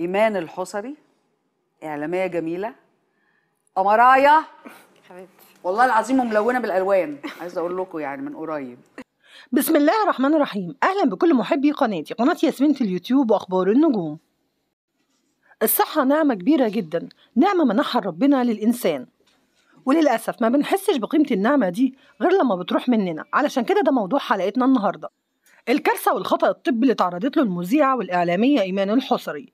إيمان الحصري إعلامية جميلة أمرايا حبيبتي والله العظيم وملونه بالالوان عايزه اقول لكم يعني من قريب بسم الله الرحمن الرحيم اهلا بكل محبي قناتي قناه ياسمين في اليوتيوب واخبار النجوم الصحه نعمه كبيره جدا نعمه منحها ربنا للانسان وللاسف ما بنحسش بقيمه النعمه دي غير لما بتروح مننا علشان كده ده موضوع حلقتنا النهارده الكارثه والخطا الطبي اللي تعرضت له المذيعه والاعلاميه ايمان الحصري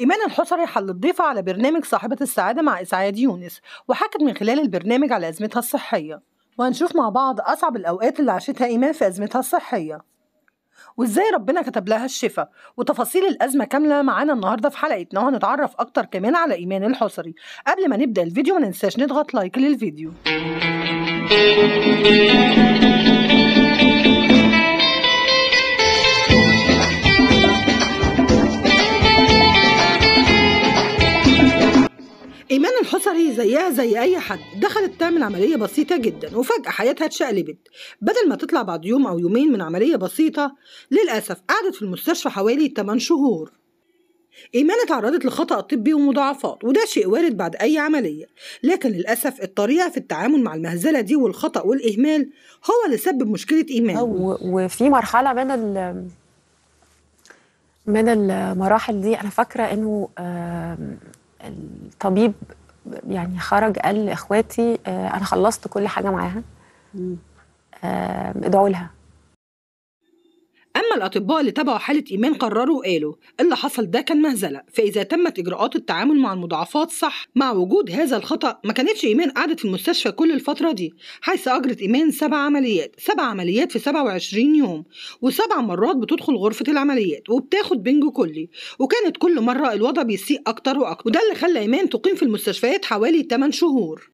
إيمان الحصري حلت على برنامج صاحبة السعادة مع إسعاد يونس وحكت من خلال البرنامج على أزمتها الصحية وهنشوف مع بعض أصعب الأوقات اللي عاشتها إيمان في أزمتها الصحية وإزاي ربنا كتب لها الشفاء وتفاصيل الأزمة كاملة معانا النهاردة في حلقتنا وهنتعرف أكتر كمان على إيمان الحصري قبل ما نبدأ الفيديو ما ننساش نضغط لايك للفيديو زي أي حد دخلت تعمل عملية بسيطة جدا وفجأة حياتها اتشقلبت بدل ما تطلع بعد يوم أو يومين من عملية بسيطة للأسف قعدت في المستشفى حوالي 8 شهور إيمان اتعرضت لخطأ طبي ومضاعفات وده شيء وارد بعد أي عملية لكن للأسف الطريقة في التعامل مع المهزلة دي والخطأ والإهمال هو اللي سبب مشكلة إيمان وفي مرحلة من ال من المراحل دي أنا فاكرة إنه الطبيب يعني خرج قال لاخواتي آه، انا خلصت كل حاجه معاها آه، ادعوا لها أما الأطباء اللي تابعوا حالة إيمان قرروا وقالوا اللي حصل ده كان مهزلة فإذا تمت إجراءات التعامل مع المضاعفات صح مع وجود هذا الخطأ ما كانتش إيمان قعدت في المستشفى كل الفترة دي حيث أجرت إيمان سبع عمليات سبع عمليات في 27 يوم وسبع مرات بتدخل غرفة العمليات وبتاخد بنجو كلي وكانت كل مرة الوضع بيسيء أكتر وأكتر وده اللي خلى إيمان تقيم في المستشفيات حوالي 8 شهور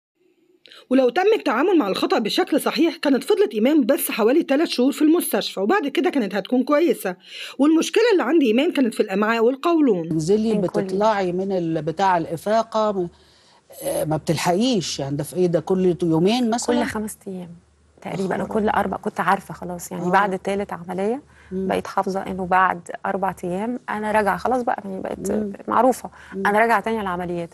ولو تم التعامل مع الخطأ بشكل صحيح كانت فضلت إيمان بس حوالي 3 شهور في المستشفى وبعد كده كانت هتكون كويسة والمشكلة اللي عند إيمان كانت في الأمعاء والقولون انزلي بتطلعي من بتاع الإفاقة آه، ما بتلحقيش يعني ده في إيه ده كل يومين مثلا كل خمس أيام تقريبا انا آه. كل اربع كنت عارفه خلاص يعني آه. بعد ثالث عمليه مم. بقيت حافظه انه بعد اربع ايام انا راجعه خلاص بقى يعني بقت مم. معروفه مم. انا راجعه تاني العمليات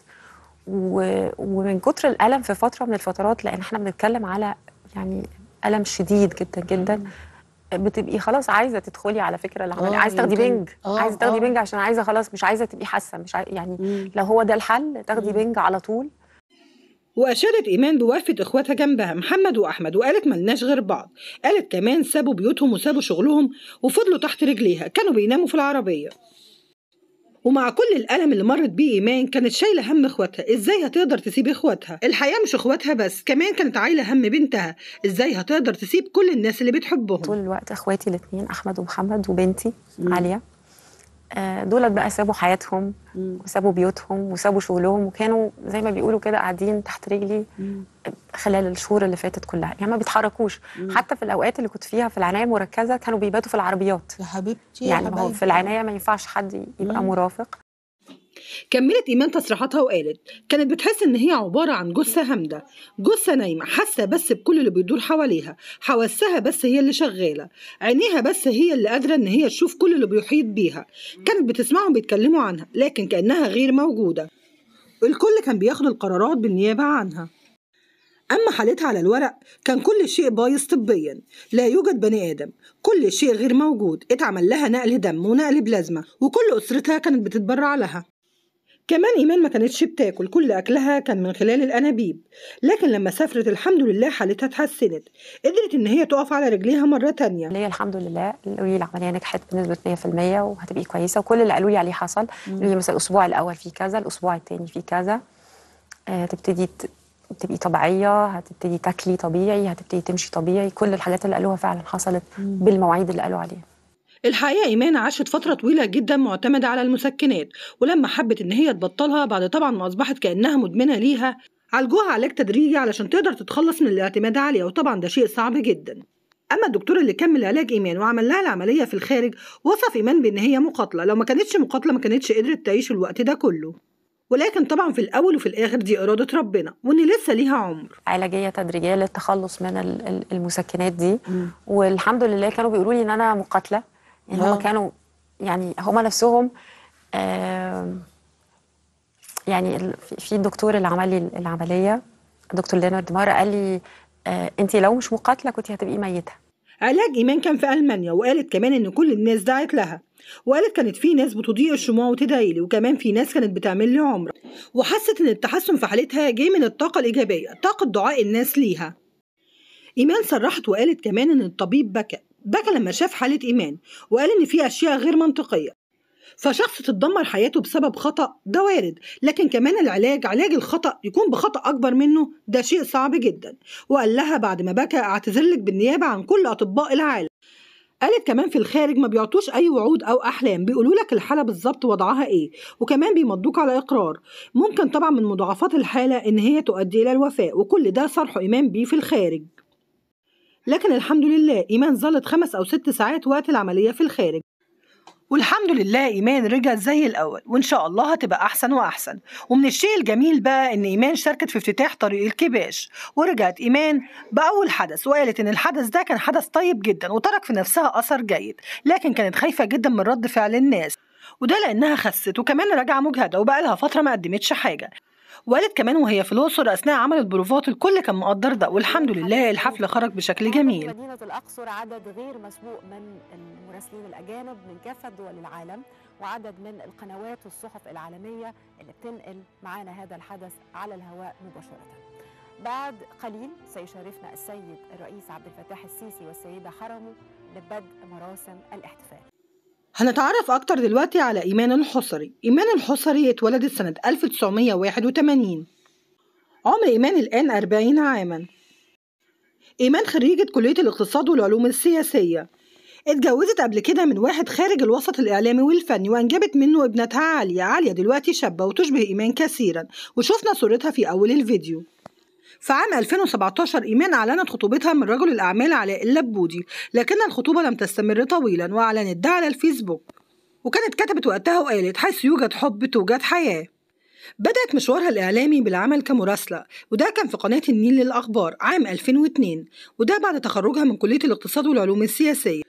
و... ومن كتر الالم في فتره من الفترات لان احنا بنتكلم على يعني الم شديد جدا جدا بتبقي خلاص عايزه تدخلي على فكره العمليه آه، عايزه تاخدي بنج آه، عايزه تاخدي آه. بنج عشان عايزه خلاص مش عايزه تبقي حاسه مش عاي... يعني مم. لو هو ده الحل تاخدي بنج على طول وأشارت إيمان بوفاة إخواتها جنبها محمد وأحمد وقالت ملناش غير بعض قالت كمان سابوا بيوتهم وسابوا شغلهم وفضلوا تحت رجليها كانوا بيناموا في العربية ومع كل الألم اللي مرت بيه إيمان كانت شايلة هم إخواتها إزاي هتقدر تسيب إخواتها الحياه مش إخواتها بس كمان كانت عايلة هم بنتها إزاي هتقدر تسيب كل الناس اللي بتحبهم طول الوقت إخواتي الاثنين أحمد ومحمد وبنتي عليا آه، دولت بقى سابوا حياتهم وسابوا بيوتهم وسابوا شغلهم وكانوا زي ما بيقولوا كده قاعدين تحت رجلي خلال الشهور اللي فاتت كلها يعني ما بيتحركوش حتى في الاوقات اللي كنت فيها في العنايه المركزه كانوا بيباتوا في العربيات يا حبيبتي يعني يا حبيبتي. هو في العنايه ما ينفعش حد يبقى مرافق كملت إيمان تصريحاتها وقالت كانت بتحس إن هي عبارة عن جثة هامدة جثة نايمة حاسة بس بكل اللي بيدور حواليها حواسها بس هي اللي شغالة عينيها بس هي اللي قادرة إن هي تشوف كل اللي بيحيط بيها كانت بتسمعهم بيتكلموا عنها لكن كأنها غير موجودة الكل كان بياخد القرارات بالنيابة عنها أما حالتها على الورق كان كل شيء بايظ طبيا لا يوجد بني آدم كل شيء غير موجود اتعمل لها نقل دم ونقل بلازما وكل أسرتها كانت بتتبرع لها كمان إيمان ما كانتش بتاكل كل أكلها كان من خلال الأنابيب لكن لما سافرت الحمد لله حالتها اتحسنت قدرت إن هي تقف على رجليها مرة تانية هي الحمد لله قالوا لي العملية نجحت بنسبة 100% وهتبقي كويسة وكل اللي قالوا لي عليه حصل قالوا لي مثلا الأسبوع الأول في كذا الأسبوع الثاني في كذا آه، هتبتدي تبتدي تبقي طبيعيه هتبتدي تاكلي طبيعي هتبتدي تمشي طبيعي كل الحاجات اللي قالوها فعلا حصلت بالمواعيد اللي قالوا عليها الحقيقة إيمان عاشت فترة طويلة جدا معتمدة على المسكنات ولما حبت إن هي تبطلها بعد طبعا ما أصبحت كأنها مدمنة ليها عالجوها علاج تدريجي علشان تقدر تتخلص من الاعتماد عليها وطبعا ده شيء صعب جدا اما الدكتور اللي كمل علاج ايمان وعمل لها العمليه في الخارج وصف ايمان بان هي مقاتله لو ما كانتش مقاتله ما كانتش قدرت تعيش الوقت ده كله ولكن طبعا في الاول وفي الاخر دي اراده ربنا وان لسه ليها عمر علاجيه تدريجيه للتخلص من المسكنات دي والحمد لله كانوا بيقولوا لي ان انا مقاتله يعني هم آه. كانوا يعني هم نفسهم يعني في الدكتور اللي عمل لي العمليه دكتور لينارد مارا قال لي آه، انت لو مش مقاتله كنت هتبقي ميته علاج ايمان كان في المانيا وقالت كمان ان كل الناس دعت لها وقالت كانت في ناس بتضيء الشموع وتدعي لي وكمان في ناس كانت بتعمل لي عمره وحست ان التحسن في حالتها جاي من الطاقه الايجابيه طاقه دعاء الناس ليها ايمان صرحت وقالت كمان ان الطبيب بكى ده لما شاف حالة إيمان وقال إن في أشياء غير منطقية فشخص تتدمر حياته بسبب خطأ ده وارد لكن كمان العلاج علاج الخطأ يكون بخطأ أكبر منه ده شيء صعب جدا وقال لها بعد ما بكى أعتذرلك بالنيابة عن كل أطباء العالم قالت كمان في الخارج ما بيعطوش اي وعود او احلام بيقولوا لك الحاله بالظبط وضعها ايه وكمان بيمضوك على اقرار ممكن طبعا من مضاعفات الحاله ان هي تؤدي الى الوفاه وكل ده صرحه ايمان بيه في الخارج لكن الحمد لله إيمان ظلت خمس أو ست ساعات وقت العملية في الخارج والحمد لله إيمان رجع زي الأول وإن شاء الله هتبقى أحسن وأحسن ومن الشيء الجميل بقى إن إيمان شاركت في افتتاح طريق الكباش ورجعت إيمان بأول حدث وقالت إن الحدث ده كان حدث طيب جدا وترك في نفسها أثر جيد لكن كانت خايفة جدا من رد فعل الناس وده لأنها خست وكمان راجعة مجهدة وبقى لها فترة ما قدمتش حاجة وقالت كمان وهي في الأقصر أثناء عمل البروفات الكل كان مقدر ده والحمد لله الحفل خرج بشكل جميل مدينة الأقصر عدد غير مسبوق من المراسلين الأجانب من كافة دول العالم وعدد من القنوات والصحف العالمية اللي بتنقل معانا هذا الحدث على الهواء مباشرة بعد قليل سيشرفنا السيد الرئيس عبد الفتاح السيسي والسيدة حرمه لبدء مراسم الاحتفال هنتعرف أكتر دلوقتي على إيمان الحصري إيمان الحصري اتولدت سنة 1981 عمر إيمان الآن 40 عاما إيمان خريجة كلية الاقتصاد والعلوم السياسية اتجوزت قبل كده من واحد خارج الوسط الإعلامي والفني وأنجبت منه ابنتها عالية عالية دلوقتي شابة وتشبه إيمان كثيرا وشفنا صورتها في أول الفيديو في عام 2017 إيمان أعلنت خطوبتها من رجل الأعمال علاء اللبودي لكن الخطوبة لم تستمر طويلا وأعلنت ده على الفيسبوك وكانت كتبت وقتها وقالت حيث يوجد حب توجد حياة بدأت مشوارها الإعلامي بالعمل كمراسلة وده كان في قناة النيل للأخبار عام 2002 وده بعد تخرجها من كلية الاقتصاد والعلوم السياسية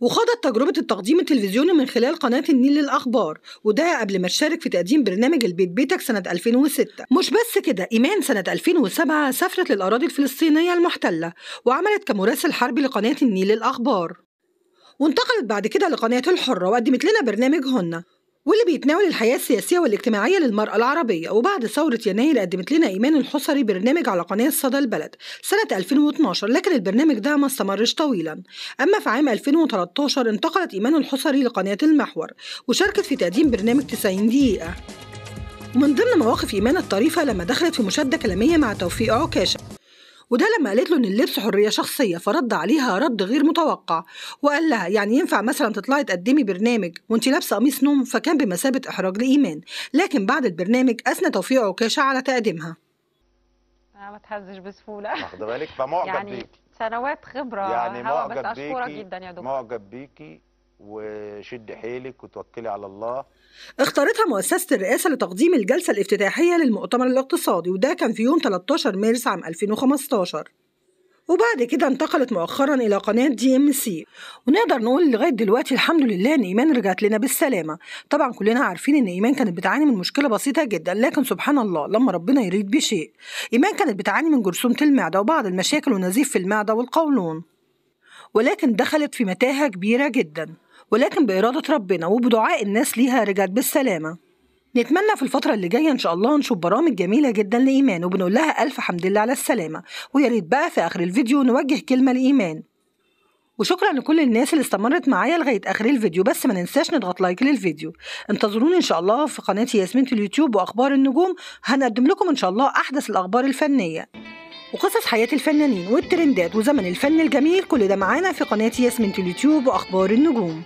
وخاضت تجربة التقديم التلفزيوني من خلال قناة النيل للأخبار وده قبل ما تشارك في تقديم برنامج البيت بيتك سنة 2006 مش بس كده إيمان سنة 2007 سافرت للأراضي الفلسطينية المحتلة وعملت كمراسل حرب لقناة النيل للأخبار وانتقلت بعد كده لقناة الحرة وقدمت لنا برنامج هنّا واللي بيتناول الحياة السياسية والاجتماعية للمرأة العربية وبعد ثورة يناير قدمت لنا إيمان الحصري برنامج على قناة صدى البلد سنة 2012 لكن البرنامج ده ما استمرش طويلا أما في عام 2013 انتقلت إيمان الحصري لقناة المحور وشاركت في تقديم برنامج 90 دقيقة ومن ضمن مواقف إيمان الطريفة لما دخلت في مشادة كلامية مع توفيق عكاشة وده لما قالت له ان اللبس حريه شخصيه فرد عليها رد غير متوقع وقال لها يعني ينفع مثلا تطلعي تقدمي برنامج وانت لابسه قميص نوم فكان بمثابه احراج لايمان لكن بعد البرنامج اثنى توفيق عكاشه على تقديمها انا آه، ما تهزش بسهوله واخده بالك فمعجب يعني بيكي سنوات خبره يعني معجب بيكي جدا يا دكتور معجب بيكي وشد حيلك وتوكلي على الله اختارتها مؤسسة الرئاسة لتقديم الجلسة الافتتاحية للمؤتمر الاقتصادي وده كان في يوم 13 مارس عام 2015 وبعد كده انتقلت مؤخرا إلى قناة دي ام سي ونقدر نقول لغاية دلوقتي الحمد لله إن إيمان رجعت لنا بالسلامة طبعا كلنا عارفين إن إيمان كانت بتعاني من مشكلة بسيطة جدا لكن سبحان الله لما ربنا يريد بشيء إيمان كانت بتعاني من جرثومة المعدة وبعض المشاكل ونزيف في المعدة والقولون ولكن دخلت في متاهة كبيرة جدا ولكن بإرادة ربنا وبدعاء الناس ليها رجعت بالسلامة نتمنى في الفترة اللي جاية إن شاء الله نشوف برامج جميلة جدا لإيمان وبنقول لها ألف حمد لله على السلامة وياريت بقى في آخر الفيديو نوجه كلمة لإيمان وشكرا لكل الناس اللي استمرت معايا لغاية آخر الفيديو بس ما ننساش نضغط لايك للفيديو انتظروني إن شاء الله في قناة ياسمين في اليوتيوب وأخبار النجوم هنقدم لكم إن شاء الله أحدث الأخبار الفنية وقصص حياة الفنانين والترندات وزمن الفن الجميل كل ده معانا في قناة ياسمين اليوتيوب وأخبار النجوم